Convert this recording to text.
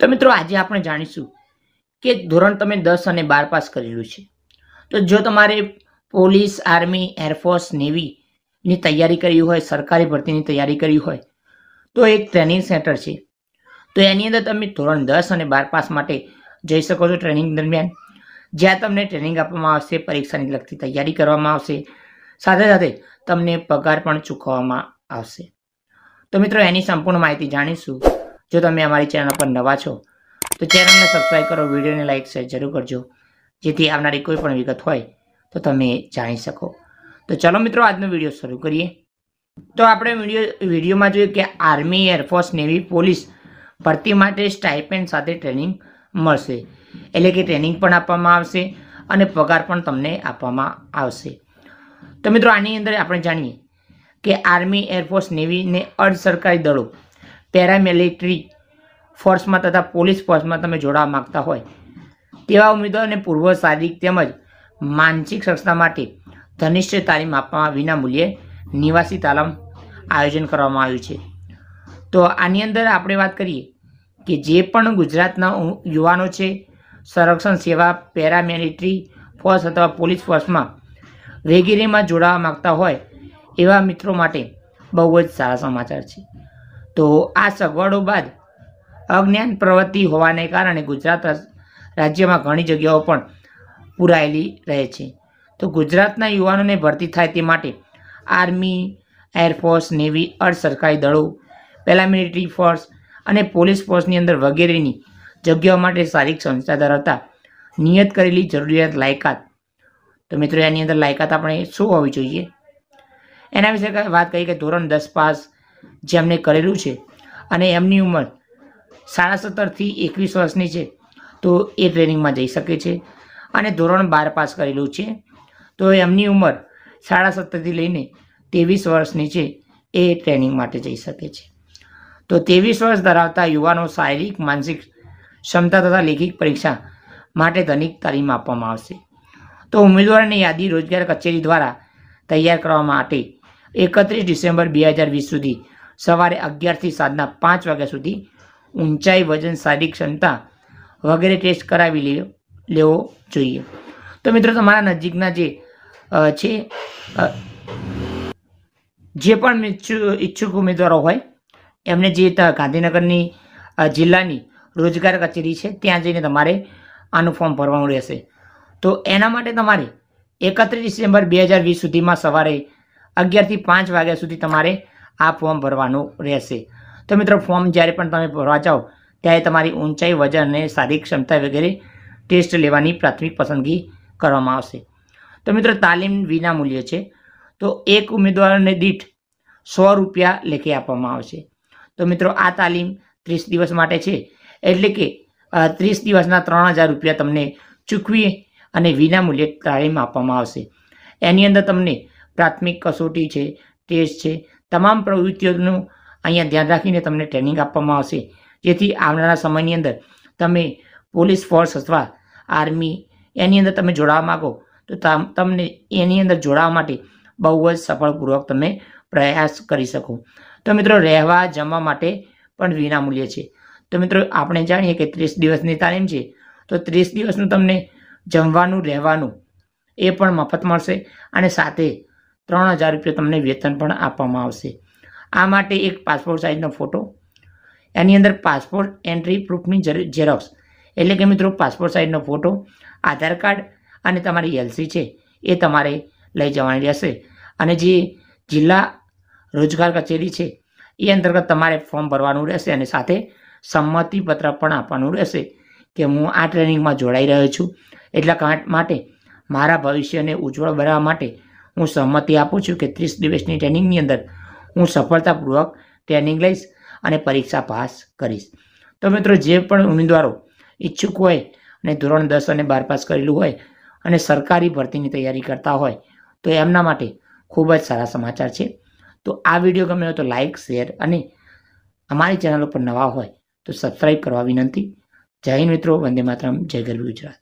તો મિત્રો આજે આપણે જાણીશું કે ધોરણ તમે દસ અને બાર પાસ કરેલું છે તો જો તમારે પોલીસ આર્મી એરફોર્સ નેવીની તૈયારી કરવી હોય સરકારી ભરતીની તૈયારી કરવી હોય તો એક ટ્રેનિંગ સેન્ટર છે તો એની અંદર તમે ધોરણ દસ અને બાર પાસ માટે જઈ શકો છો ટ્રેનિંગ દરમિયાન જ્યાં તમને ટ્રેનિંગ આપવામાં આવશે પરીક્ષાની લગતી તૈયારી કરવામાં આવશે સાથે સાથે તમને પગાર પણ ચૂકવવામાં આવશે તો મિત્રો એની સંપૂર્ણ માહિતી જાણીશું જો તમે અમારી ચેનલ પર નવા છો તો ચેનલને સબસ્ક્રાઈબ કરો વિડીયોને લાઇક શેર જરૂર કરજો જેથી આવનારી કોઈ પણ વિગત હોય તો તમે જાણી શકો તો ચલો મિત્રો આજનો વિડીયો શરૂ કરીએ તો આપણે વિડીયો વિડીયોમાં જોયું કે આર્મી એરફોર્સ નેવી પોલીસ ભરતી માટે સ્ટાઇપેન્ડ સાથે ટ્રેનિંગ મળશે એટલે કે ટ્રેનિંગ પણ આપવામાં આવશે અને પગાર પણ તમને આપવામાં આવશે તો મિત્રો આની અંદર આપણે જાણીએ કે આર્મી એરફોર્સ નેવીને અર્ધ સરકારી દળો પેરામિલિટરી ફોર્સમાં તથા પોલીસ ફોર્સમાં તમે જોડાવા માગતા હોય તેવા ઉમેદવારોને પૂર્વ શારીરિક તેમજ માનસિક સંસ્થા માટે ધનિષ્ઠ તાલીમ આપવામાં વિનામૂલ્યે નિવાસી તાલીમ આયોજન કરવામાં આવ્યું છે તો આની અંદર આપણે વાત કરીએ કે જે પણ ગુજરાતના યુવાનો છે સંરક્ષણ સેવા પેરામિલિટરી ફોર્સ અથવા પોલીસ ફોર્સમાં વગેરેમાં જોડાવા માગતા હોય એવા મિત્રો માટે બહુ જ સારા સમાચાર છે તો આ સગવડો બાદ અજ્ઞાન પ્રવૃત્તિ હોવાને કારણે ગુજરાત રાજ્યમાં ઘણી જગ્યાઓ પણ પૂરાયેલી રહે છે તો ગુજરાતના યુવાનોને ભરતી થાય તે માટે આર્મી એરફોર્સ નેવી અર્ધ સરકારી દળો પેરામિલિટરી ફોર્સ અને પોલીસ ફોર્સની અંદર વગેરેની જગ્યાઓ માટે શારીરિક સંસ્થા ધરાવતા નિયત કરેલી જરૂરિયાત લાયકાત તો મિત્રો એની અંદર લાયકાત આપણે શું હોવી જોઈએ એના વિશે વાત કરી કે ધોરણ દસ પાસ જેમણે કરેલું છે અને એમની ઉંમર સાડા સત્તરથી એકવીસ વર્ષની છે તો એ ટ્રેનિંગમાં જઈ શકે છે અને ધોરણ બાર પાસ કરેલું છે તો એમની ઉંમર સાડા સત્તરથી લઈને ત્રેવીસ વર્ષની છે એ ટ્રેનિંગ માટે જઈ શકે છે તો ત્રેવીસ વર્ષ ધરાવતા યુવાનો શારીરિક માનસિક ક્ષમતા તથા લેખિત પરીક્ષા માટે ધનિક તાલીમ આપવામાં આવશે તો ઉમેદવારોની યાદી રોજગાર કચેરી દ્વારા તૈયાર કરવા માટે એકત્રીસ ડિસેમ્બર બે હજાર વીસ સુધી સવારે અગિયારથી સાંજના પાંચ વાગ્યા સુધી ઊંચાઈ વજન શારીરિક ક્ષમતા વગેરે ટેસ્ટ કરાવી લે લેવો જોઈએ તો મિત્રો તમારા નજીકના જે છે જે પણ ઈચ્છુક ઉમેદવારો હોય એમને જે ગાંધીનગરની જિલ્લાની રોજગાર કચેરી છે ત્યાં જઈને તમારે આનું ફોર્મ ભરવાનું રહેશે તો એના માટે તમારે એકત્રીસ ડિસેમ્બર બે હજાર વીસ સુધીમાં સવારે અગિયારથી પાંચ વાગ્યા સુધી તમારે આ ફોર્મ ભરવાનું રહેશે તો મિત્રો ફોર્મ જ્યારે પણ તમે ભરવા જાઓ ત્યારે તમારી ઊંચાઈ વજન અને શારીરિક ક્ષમતા વગેરે ટેસ્ટ લેવાની પ્રાથમિક પસંદગી કરવામાં આવશે તો મિત્રો તાલીમ વિના મૂલ્ય છે તો એક ઉમેદવારને દીઠ સો રૂપિયા લેખે આપવામાં આવશે તો મિત્રો આ તાલીમ ત્રીસ દિવસ માટે છે એટલે કે ત્રીસ દિવસના ત્રણ હજાર રૂપિયા તમને ચૂકવી અને વિના તાલીમ આપવામાં આવશે એની અંદર તમને પ્રાથમિક કસોટી છે ટેસ્ટ છે તમામ પ્રવૃત્તિઓનું અહીંયા ધ્યાન રાખીને તમને ટ્રેનિંગ આપવામાં આવશે જેથી આવનારા સમયની અંદર તમે પોલીસ ફોર્સ અથવા આર્મી એની અંદર તમે જોડાવા માગો તો તમને એની અંદર જોડાવા માટે બહુ જ સફળપૂર્વક તમે પ્રયાસ કરી શકો તો મિત્રો રહેવા જમવા માટે પણ વિનામૂલ્ય છે તો મિત્રો આપણે જાણીએ કે ત્રીસ દિવસની તાલીમ છે તો ત્રીસ દિવસનું તમને જમવાનું રહેવાનું એ પણ મફત મળશે અને સાથે ત્રણ હજાર રૂપિયા તમને વેતન પણ આપવામાં આવશે આ માટે એક પાસપોર્ટ સાઇઝનો ફોટો એની અંદર પાસપોર્ટ એન્ટ્રી પ્રૂફની ઝેરોક્સ એટલે કે મિત્રો પાસપોર્ટ સાઇઝનો ફોટો આધાર કાર્ડ અને તમારી એલસી છે એ તમારે લઈ જવાની રહેશે અને જે જિલ્લા રોજગાર કચેરી છે એ અંતર્ગત તમારે ફોર્મ ભરવાનું રહેશે અને સાથે સંમતિપત્ર પણ આપવાનું રહેશે કે હું આ ટ્રેનિંગમાં જોડાઈ રહ્યો છું એટલા માટે મારા ભવિષ્યને ઉજ્જવળ બનાવવા માટે હું સહમતિ આપું છું કે ત્રીસ દિવસની ટ્રેનિંગની અંદર હું સફળતાપૂર્વક ટ્રેનિંગ લઈશ અને પરીક્ષા પાસ કરીશ તો મિત્રો જે પણ ઉમેદવારો ઈચ્છુક હોય અને ધોરણ દસ અને બાર પાસ કરેલું હોય અને સરકારી ભરતીની તૈયારી કરતા હોય તો એમના માટે ખૂબ જ સારા સમાચાર છે તો આ વિડીયો ગમ્યો તો લાઇક શેર અને અમારી ચેનલ ઉપર નવા હોય તો સબસ્ક્રાઈબ કરવા વિનંતી જય મિત્રો વંદે માતરમ જય ગરવી ગુજરાત